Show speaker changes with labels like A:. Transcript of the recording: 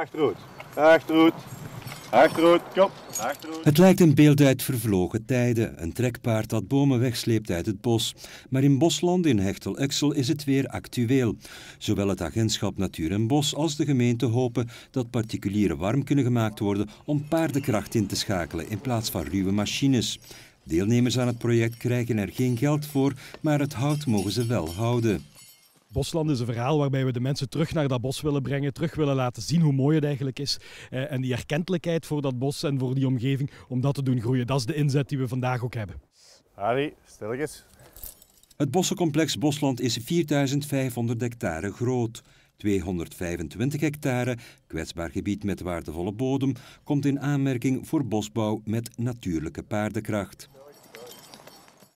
A: Achteruit, achteruit, achteruit, kom, Het lijkt een beeld uit vervlogen tijden. Een trekpaard dat bomen wegsleept uit het bos. Maar in Bosland in Hechtel-Exel is het weer actueel. Zowel het agentschap Natuur en Bos als de gemeente hopen dat particulieren warm kunnen gemaakt worden om paardenkracht in te schakelen in plaats van ruwe machines. Deelnemers aan het project krijgen er geen geld voor, maar het hout mogen ze wel houden.
B: Bosland is een verhaal waarbij we de mensen terug naar dat bos willen brengen, terug willen laten zien hoe mooi het eigenlijk is eh, en die erkentelijkheid voor dat bos en voor die omgeving om dat te doen groeien. Dat is de inzet die we vandaag ook hebben. Harry, eens.
A: Het bossencomplex Bosland is 4500 hectare groot. 225 hectare, kwetsbaar gebied met waardevolle bodem, komt in aanmerking voor bosbouw met natuurlijke paardenkracht.